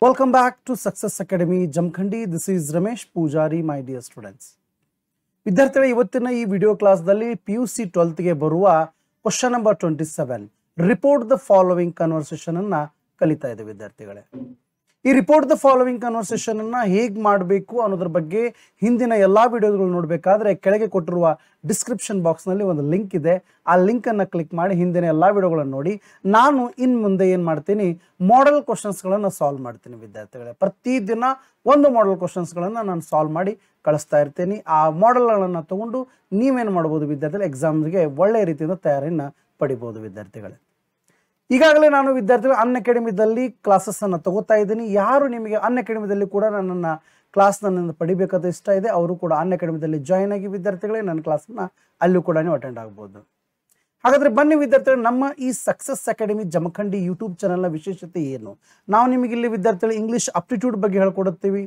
Welcome back to Success Academy Jamkhandi. This is Ramesh Pujari, my dear students. ವಿದ್ಯಾರ್ಥಿಗಳ ಇವತ್ತಿನ ಈ video ಕ್ಲಾಸ್ದಲ್ಲಿ P U C ಟ್ವೆಲ್ತ್ಗೆ ಬರುವ question number twenty seven report the following conversation ಅನ್ನ ಕಲಿತಾ ಇದೆ ವಿದ್ಯಾರ್ಥಿಗಳೇ ಈ ರಿಪೋರ್ಟ್ ದ ಫಾಲೋವಿಂಗ್ ಕನ್ವರ್ಸೇಷನ್ ಅನ್ನ ಹೇಗೆ ಮಾಡಬೇಕು ಅನ್ನೋದ್ರ ಬಗ್ಗೆ ಹಿಂದಿನ ಎಲ್ಲ ವಿಡಿಯೋಗಳು ನೋಡಬೇಕಾದ್ರೆ ಕೆಳಗೆ ಕೊಟ್ಟಿರುವ ಡಿಸ್ಕ್ರಿಪ್ಷನ್ ಬಾಕ್ಸ್ನಲ್ಲಿ ಒಂದು ಲಿಂಕ್ ಇದೆ ಆ ಲಿಂಕನ್ನು ಕ್ಲಿಕ್ ಮಾಡಿ ಹಿಂದಿನ ಎಲ್ಲ ವಿಡಿಯೋಗಳನ್ನು ನೋಡಿ ನಾನು ಇನ್ ಮುಂದೆ ಏನು ಮಾಡ್ತೀನಿ ಮಾಡೆಲ್ ಕ್ವಶನ್ಸ್ಗಳನ್ನು ಸಾಲ್ವ್ ಮಾಡ್ತೀನಿ ವಿದ್ಯಾರ್ಥಿಗಳೇ ಪ್ರತಿದಿನ ಒಂದು ಮಾಡೆಲ್ ಕ್ವಶನ್ಸ್ಗಳನ್ನು ನಾನು ಸಾಲ್ವ್ ಮಾಡಿ ಕಳಿಸ್ತಾ ಇರ್ತೀನಿ ಆ ಮಾಡೆಲ್ಗಳನ್ನು ತಗೊಂಡು ನೀವೇನು ಮಾಡ್ಬೋದು ವಿದ್ಯಾರ್ಥಿಗಳು ಎಕ್ಸಾಮ್ಗೆ ಒಳ್ಳೆಯ ರೀತಿಯಿಂದ ತಯಾರಿಯನ್ನು ಪಡಿಬೋದು ವಿದ್ಯಾರ್ಥಿಗಳೇ ಈಗಾಗಲೇ ನಾನು ವಿದ್ಯಾರ್ಥಿಗಳು ಅನ್ ಅಕಾಡೆಮಿದಲ್ಲಿ ಕ್ಲಾಸಸ್ಸನ್ನು ತಗೋತಾ ಇದ್ದೀನಿ ಯಾರು ನಿಮಗೆ ಅನ್ನ ಅಕಾಡೆಮಿದಲ್ಲಿ ಕೂಡ ನನ್ನನ್ನು ಕ್ಲಾಸ್ ನನ್ನನ್ನು ಪಡಿಬೇಕಾದ ಇಷ್ಟ ಇದೆ ಅವರು ಕೂಡ ಅನ್ ಅಕಾಡೆಮಿದಲ್ಲಿ ಜಾಯ್ನ್ ಆಗಿ ವಿದ್ಯಾರ್ಥಿಗಳೇ ನನ್ನ ಕ್ಲಾಸನ್ನು ಅಲ್ಲೂ ಕೂಡ ನೀವು ಅಟೆಂಡ್ ಆಗ್ಬೋದು ಹಾಗಾದರೆ ಬನ್ನಿ ವಿದ್ಯಾರ್ಥಿಗಳು ನಮ್ಮ ಈ ಸಕ್ಸಸ್ ಅಕಾಡೆಮಿ ಜಮಖಂಡಿ ಯೂಟ್ಯೂಬ್ ಚಾನಲ್ನ ವಿಶೇಷತೆ ಏನು ನಾವು ನಿಮಗೆ ಇಲ್ಲಿ ವಿದ್ಯಾರ್ಥಿಗಳು ಇಂಗ್ಲೀಷ್ ಅಪ್ಟಿಟ್ಯೂಡ್ ಬಗ್ಗೆ ಹೇಳ್ಕೊಡುತ್ತೀವಿ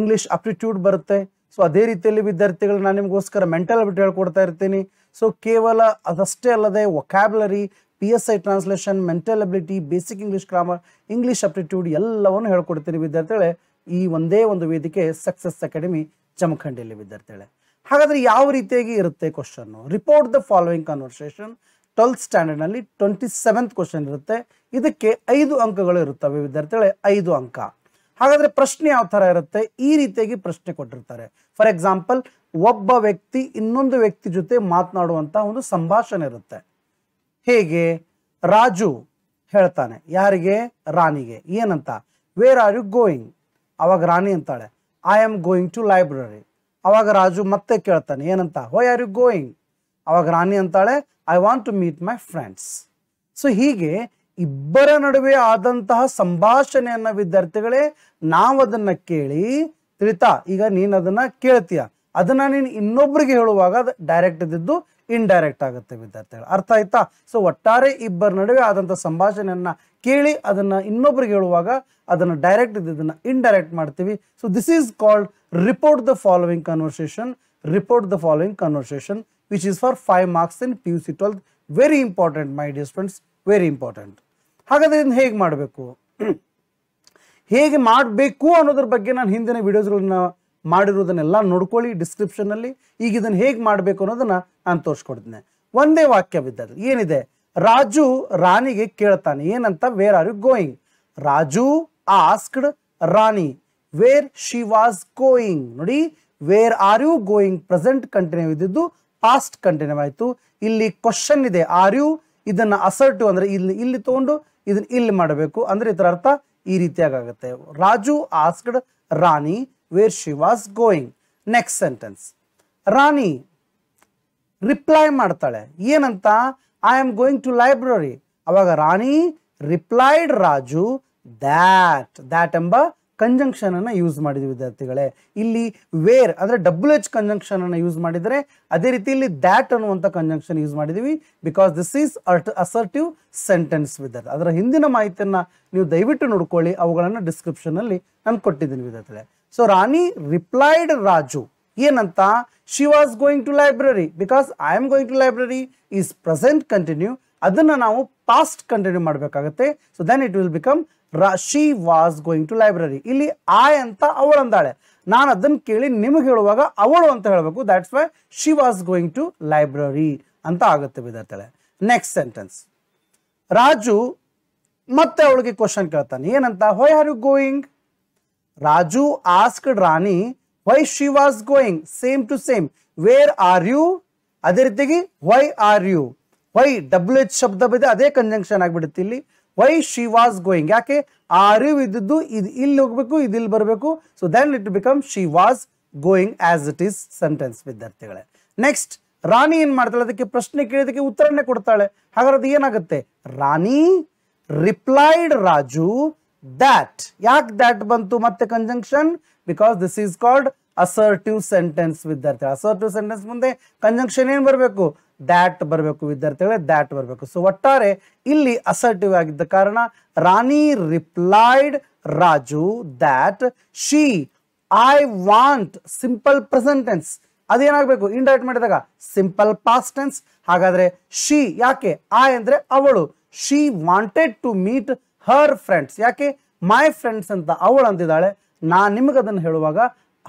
ಇಂಗ್ಲೀಷ್ ಅಪ್ಟಿಟ್ಯೂಡ್ ಬರುತ್ತೆ ಸೊ ಅದೇ ರೀತಿಯಲ್ಲಿ ವಿದ್ಯಾರ್ಥಿಗಳು ನಾನು ನಿಮಗೋಸ್ಕರ ಮೆಂಟಲ್ ಅಬಿಲಿಟಿ ಹೇಳ್ಕೊಡ್ತಾ ಇರ್ತೀನಿ ಸೊ ಕೇವಲ ಅದಷ್ಟೇ ಅಲ್ಲದೆ vocabulary PSI translation mental ability basic English grammar English aptitude ಎಲ್ಲವನ್ನು ಹೇಳ್ಕೊಡ್ತೀನಿ ವಿದ್ಯಾರ್ಥಿಗಳೇ ಈ ಒಂದೇ ಒಂದು ವೇದಿಕೆ ಸಕ್ಸಸ್ ಅಕಾಡೆಮಿ ಚಮಖಂಡಿಯಲ್ಲಿ ವಿದ್ಯಾರ್ಥಿಗಳೇ ಹಾಗಾದರೆ ಯಾವ ರೀತಿಯಾಗಿ ಇರುತ್ತೆ question report the following conversation twelfth ಸ್ಟ್ಯಾಂಡರ್ಡ್ನಲ್ಲಿ ಟ್ವೆಂಟಿ ಸೆವೆಂತ್ ಕ್ವಶನ್ ಇರುತ್ತೆ ಇದಕ್ಕೆ ಐದು ಅಂಕಗಳು ಇರುತ್ತವೆ ವಿದ್ಯಾರ್ಥಿಗಳೇ ಐದು ಅಂಕ ಹಾಗಾದರೆ ಪ್ರಶ್ನೆ ಯಾವ ಥರ ಇರುತ್ತೆ ಈ ರೀತಿಯಾಗಿ ಪ್ರಶ್ನೆ ಕೊಟ್ಟಿರ್ತಾರೆ ಫಾರ್ ಎಕ್ಸಾಂಪಲ್ ಒಬ್ಬ ವ್ಯಕ್ತಿ ಇನ್ನೊಂದು ವ್ಯಕ್ತಿ ಜೊತೆ ಮಾತನಾಡುವಂಥ ಒಂದು ಸಂಭಾಷಣೆ ಇರುತ್ತೆ ಹೇಗೆ ರಾಜು ಹೇಳ್ತಾನೆ ಯಾರಿಗೆ ರಾಣಿಗೆ ಏನಂತ ವೇರ್ ಆರ್ ಯು ಗೋಯಿಂಗ್ ಅವಾಗ ರಾಣಿ ಅಂತಾಳೆ I am going to library ಅವಾಗ ರಾಜು ಮತ್ತೆ ಕೇಳ್ತಾನೆ ಏನಂತ ವೈ ಆರ್ ಯು ಗೋಯಿಂಗ್ ಅವಾಗ ರಾಣಿ ಅಂತಾಳೆ I want to meet my friends so ಹೀಗೆ ಇಬ್ಬರ ನಡುವೆ ಆದಂತಹ ಸಂಭಾಷಣೆಯನ್ನು ವಿದ್ಯಾರ್ಥಿಗಳೇ ನಾವು ಅದನ್ನು ಕೇಳಿ ತಿಳಿತಾ ಈಗ ನೀನು ಅದನ್ನು ಕೇಳ್ತೀಯ ಅದನ್ನು ನೀನು ಇನ್ನೊಬ್ಬರಿಗೆ ಹೇಳುವಾಗ ಡೈರೆಕ್ಟ್ ಇದ್ದು ಇಂಡೈರೆಕ್ಟ್ ಆಗುತ್ತೆ ವಿದ್ಯಾರ್ಥಿಗಳು ಅರ್ಥ ಆಯ್ತಾ ಸೊ ಒಟ್ಟಾರೆ ಇಬ್ಬರ ನಡುವೆ ಆದಂಥ ಸಂಭಾಷಣೆಯನ್ನ ಕೇಳಿ ಅದನ್ನು ಇನ್ನೊಬ್ರಿಗೆ ಹೇಳುವಾಗ ಅದನ್ನು ಡೈರೆಕ್ಟ್ ಇದನ್ನು ಇಂಡೈರೆಕ್ಟ್ ಮಾಡ್ತೀವಿ so this is called report the following conversation report the following conversation which is for five marks in P U C twelfth very important my dear friends very important ಹಾಗಾದ್ರೆ ಇದನ್ನು ಹೇಗೆ ಮಾಡಬೇಕು ಹೇಗೆ ಮಾಡಬೇಕು ಅನ್ನೋದ್ರ ಬಗ್ಗೆ ನಾನು ಹಿಂದಿನ ವಿಡಿಯೋಸ್ಗಳನ್ನ ಮಾಡಿರೋದನ್ನೆಲ್ಲ ನೋಡ್ಕೊಳ್ಳಿ ಅಲ್ಲಿ ಈಗ ಇದನ್ನು ಹೇಗೆ ಮಾಡಬೇಕು ಅನ್ನೋದನ್ನು ನಾನು ತೋರಿಸ್ಕೊಡ್ತೀನಿ ಒಂದೇ ವಾಕ್ಯ ವಾಕ್ಯವಿದ್ದದು ಏನಿದೆ ರಾಜು ರಾಣಿಗೆ ಕೇಳ್ತಾನೆ ಏನಂತ where are you going Raju asked Rani where she was going ನೋಡಿ where are you going present continue ಇದ್ದಿದ್ದು ಪಾಸ್ಟ್ ಕಂಟಿನ್ಯೂ ಆಯಿತು ಇಲ್ಲಿ ಕ್ವಶನ್ ಇದೆ ಆರ್ ಯು ಇದನ್ನ ಅಸರ್ಟಿವ್ ಅಂದ್ರೆ ಇಲ್ಲಿ ಇಲ್ಲಿ ತಗೊಂಡು ಇದನ್ನ ಇಲ್ಲಿ ಮಾಡಬೇಕು ಅಂದ್ರೆ ಇದರ ಅರ್ಥ ಈ ರೀತಿಯಾಗುತ್ತೆ Raju asked Rani where she was going. Next sentence Rani reply ಮಾಡ್ತಾಳೆ ಏನಂತ I am going to library ಅವಾಗ Rani replied Raju that that ಎಂಬ ಕಂಜಂಕ್ಷನನ್ನು ಯೂಸ್ ಮಾಡಿದ್ವಿ ವಿದ್ಯಾರ್ಥಿಗಳೇ ಇಲ್ಲಿ ವೇರ್ ಅಂದರೆ ಡಬ್ಲ್ಯೂ ಎಚ್ ಅನ್ನು ಯೂಸ್ ಮಾಡಿದರೆ ಅದೇ ರೀತಿ ಇಲ್ಲಿ ದ್ಯಾಟ್ ಅನ್ನುವಂಥ ಕಂಜಂಕ್ಷನ್ ಯೂಸ್ ಮಾಡಿದ್ದೀವಿ because this is art assertive sentence ವಿದ್ಯಾರ್ಥಿ ಅದರ ಹಿಂದಿನ ಮಾಹಿತಿಯನ್ನು ನೀವು ದಯವಿಟ್ಟು ನೋಡ್ಕೊಳ್ಳಿ ಅವುಗಳನ್ನು ಡಿಸ್ಕ್ರಿಪ್ಷನಲ್ಲಿ ನಾನು ಕೊಟ್ಟಿದ್ದೀನಿ ವಿದ್ಯಾರ್ಥಿಗಳೇ ಸೊ ರಾಣಿ ರಿಪ್ಲೈಡ್ ರಾಜು ಏನಂತ she was going to library because I am going to library is present continuous ಅದನ್ನು ನಾವು ಪಾಸ್ಟ್ ಕಂಟಿನ್ಯೂ ಮಾಡಬೇಕಾಗುತ್ತೆ so then it will become ರಾ she was going to library ಇಲ್ಲಿ ಐ ಅಂತ ಅವಳು ಅಂದಾಳೆ ನಾನು ಅದನ್ನು ಕೇಳಿ ನಿಮಗೆ ಹೇಳುವಾಗ ಅವಳು ಅಂತ ಹೇಳಬೇಕು that's why she was going to library ಅಂತ ಆಗುತ್ತೆ ವಿದ್ಯಾರ್ಥಿಗಳೇ ನೆಕ್ಸ್ಟ್ ಸೆಂಟೆನ್ಸ್ ರಾಜು ಮತ್ತೆ ಅವಳಿಗೆ ಕ್ವಶನ್ ಕೇಳ್ತಾನೆ ಏನಂತ why are you going Raju asked Rani why she was going same to same where are you ಅದೇ ರೀತಿಗೆ why are you why W H ಶಬ್ದ ಬಿದ್ದ ಅದೇ ಕಂಜಂಕ್ಷನ್ ಆಗಿಬಿಡುತ್ತೆ ಇಲ್ಲಿ ವೈ ಶಿ ವಾಸ್ ಗೋಯಿಂಗ್ ಯಾಕೆ ಆರ್ ಯು ಇದ್ದದ್ದು ಇದು ಇಲ್ಲಿ ಹೋಗ್ಬೇಕು ಇದು ಇಲ್ಲಿ ಬರಬೇಕು so then it become she was going as it is sentence ವಿದ್ಯಾರ್ಥಿಗಳೇ ನೆಕ್ಸ್ಟ್ ರಾಣಿ ಏನು ಮಾಡ್ತಾಳೆ ಅದಕ್ಕೆ ಪ್ರಶ್ನೆ ಕೇಳೋದಕ್ಕೆ ಉತ್ತರನೇ ಕೊಡ್ತಾಳೆ ಹಾಗಾದ್ರೆ ಅದು ಏನಾಗುತ್ತೆ ರಾಣಿ ರಿಪ್ಲೈಡ್ ರಾಜು ದ್ಯಾಟ್ ಯಾಕೆ ದ್ಯಾಟ್ ಬಂತು ಮತ್ತೆ conjunction because this is called assertive sentence ವಿದ್ಯಾರ್ಥಿಗಳು ಅಸರ್ಟಿವ್ ಸೆಂಟೆನ್ಸ್ ಮುಂದೆ ಕಂಜಂಕ್ಷನ್ ಏನು ಬರಬೇಕು ದ್ಯಾಟ್ ಬರಬೇಕು ವಿದ್ಯಾರ್ಥಿಗಳೇ ದ್ಯಾಟ್ ಬರಬೇಕು ಸೊ ಒಟ್ಟಾರೆ ಇಲ್ಲಿ ಅಸರ್ಟಿವ್ ಆಗಿದ್ದ ಕಾರಣ Rani replied Raju that she I want simple present tense ಅದೇನಾಗಬೇಕು ಇಂಡೈರೆಕ್ಟ್ ಮಾಡಿದಾಗ ಸಿಂಪಲ್ ಪಾಸ್ಟೆನ್ಸ್ ಹಾಗಾದ್ರೆ ಶಿ ಯಾಕೆ ಐ ಅಂದರೆ ಅವಳು she wanted to meet her friends ಯಾಕೆ ಮೈ ಫ್ರೆಂಡ್ಸ್ ಅಂತ ಅವಳು ಅಂದಿದ್ದಾಳೆ ನಾನು ನಿಮಗದನ್ನು ಹೇಳುವಾಗ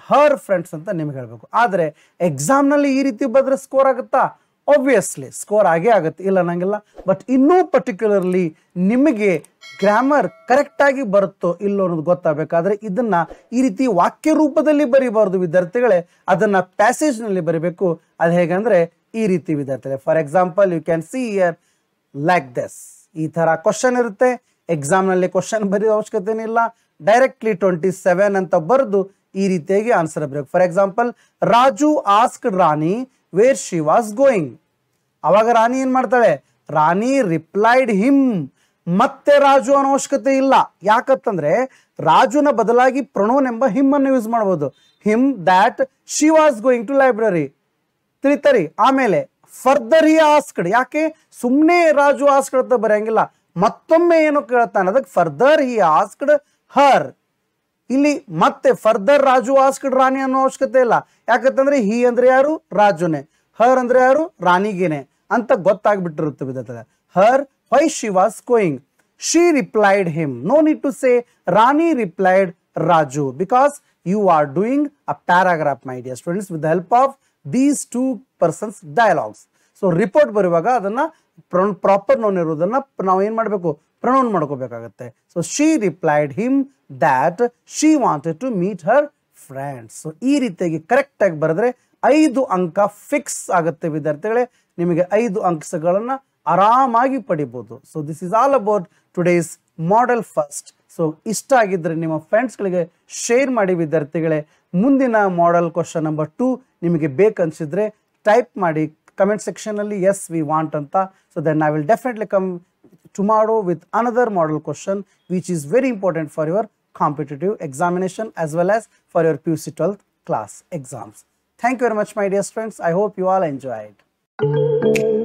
ಹರ್ ಫ್ರೆಂಡ್ಸ್ ಅಂತ ನಿಮ್ಗೆ ಹೇಳಬೇಕು ಆದರೆ ಎಕ್ಸಾಮ್ನಲ್ಲಿ ಈ ರೀತಿ ಬದ್ರೆ ಸ್ಕೋರ್ ಆಗುತ್ತಾ ಒಬ್ವಿಯಸ್ಲಿ ಸ್ಕೋರ್ ಆಗೇ ಆಗುತ್ತೆ ಇಲ್ಲ ಅನ್ನಂಗಿಲ್ಲ ಬಟ್ ಇನ್ನೂ ಪರ್ಟಿಕ್ಯುಲರ್ಲಿ ನಿಮಗೆ ಗ್ರಾಮರ್ ಕರೆಕ್ಟಾಗಿ ಬರುತ್ತೋ ಇಲ್ಲೋ ಅನ್ನೋದು ಗೊತ್ತಾಗಬೇಕಾದ್ರೆ ಇದನ್ನು ಈ ರೀತಿ ವಾಕ್ಯ ರೂಪದಲ್ಲಿ ಬರೀಬಾರ್ದು ವಿದ್ಯಾರ್ಥಿಗಳೇ ಅದನ್ನು ಪ್ಯಾಸೇಜ್ನಲ್ಲಿ ಬರೀಬೇಕು ಅದು ಹೇಗಂದರೆ ಈ ರೀತಿ ವಿದ್ಯಾರ್ಥಿಗಳೇ for example you can see here like this ಈ ಥರ ಕ್ವಶನ್ ಇರುತ್ತೆ ಎಕ್ಸಾಮ್ನಲ್ಲಿ ಕ್ವಶನ್ ಬರೆಯೋ ಅವಶ್ಯಕತೆ ಇಲ್ಲ ಡೈರೆಕ್ಟ್ಲಿ ಟ್ವೆಂಟಿ ಸೆವೆನ್ ಅಂತ ಬರೆದು ಈ ರೀತಿಯಾಗಿ ಆನ್ಸರ್ ಬರಬೇಕು for example Raju ask Rani where she was going ಅವಾಗ ರಾಣಿ ಏನು ಮಾಡ್ತಾಳೆ ರಾಣಿ ರಿಪ್ಲೈಡ್ ಹಿಮ್ ಮತ್ತೆ ರಾಜು ಅನ್ನೋ ಅವಶ್ಯಕತೆ ಇಲ್ಲ ಯಾಕಂತಂದ್ರೆ ರಾಜುನ ಬದಲಾಗಿ ಪ್ರಣೋನ್ ಎಂಬ ಹಿಮ್ ಅನ್ನು ಯೂಸ್ ಮಾಡ್ಬೋದು him that she was going to library ತಿಳಿತರಿ ಆಮೇಲೆ ಫರ್ದರ್ ಹಿ ಆಸ್ಕ್ಡ್ ಯಾಕೆ ಸುಮ್ಮನೆ ರಾಜು ಆಸ್ಕಡ್ ಅಂತ ಬರೆಯಂಗಿಲ್ಲ ಮತ್ತೊಮ್ಮೆ ಏನು ಕೇಳ್ತಾನೆ ಅದಕ್ಕೆ ಫರ್ದರ್ ಹಿ ಆಸ್ಕ್ಡ್ ಹರ್ ಇಲ್ಲಿ ಮತ್ತೆ ಫರ್ದರ್ ರಾಜು ಆಸ್ಕ್ಡ್ ರಾಣಿ ಅನ್ನೋ ಅವಶ್ಯಕತೆ ಇಲ್ಲ ಯಾಕಂತಂದ್ರೆ ಹಿ ಅಂದ್ರೆ ಯಾರು ರಾಜುನೇ ಹರ್ ಅಂದ್ರೆ ಯಾರು ರಾಣಿಗೇನೆ ಅಂತ ಗೊತ್ತಾಗ್ಬಿಟ್ಟಿರುತ್ತೆ ಬಿದ್ದ her why she was going she replied him no need to say Rani replied Raju because you are doing a paragraph my dear students with the help of these two persons dialogues so report ಬರುವಾಗ ಅದನ್ನ ಪ್ರೊನ್ proper noun ಇರುವುದನ್ನ ನಾವು ಏನ್ ಮಾಡಬೇಕು pronoun ಮಾಡ್ಕೋಬೇಕಾಗತ್ತೆ so she replied him that she wanted to meet her friends so ಈ ರೀತಿಯಾಗಿ correct ಆಗಿ ಬರೆದ್ರೆ ಐದು ಅಂಕ ಫಿಕ್ಸ್ ಆಗುತ್ತೆ ವಿದ್ಯಾರ್ಥಿಗಳೇ ನಿಮಗೆ ಐದು ಅಂಕಗಳನ್ನ ಆರಾಮಾಗಿ ಪಡಿಬಹುದು so this is all about today's model first so ಇಷ್ಟ ಆಗಿದ್ರೆ ನಿಮ್ಮ ಫ್ರೆಂಡ್ಸ್ಗಳಿಗೆ ಶೇರ್ ಮಾಡಿ ವಿದ್ಯಾರ್ಥಿಗಳೇ ಮುಂದಿನ ಮಾಡೆಲ್ ಕ್ವಶನ್ ನಂಬರ್ ಟೂ ನಿಮಗೆ ಬೇಕನ್ಸಿದ್ರೆ ಟೈಪ್ ಮಾಡಿ comment sectionally yes we want anta so then i will definitely come tomorrow with another model question which is very important for your competitive examination as well as for your PUC 12th class exams. Thank you very much my dear students. I hope you all enjoyed.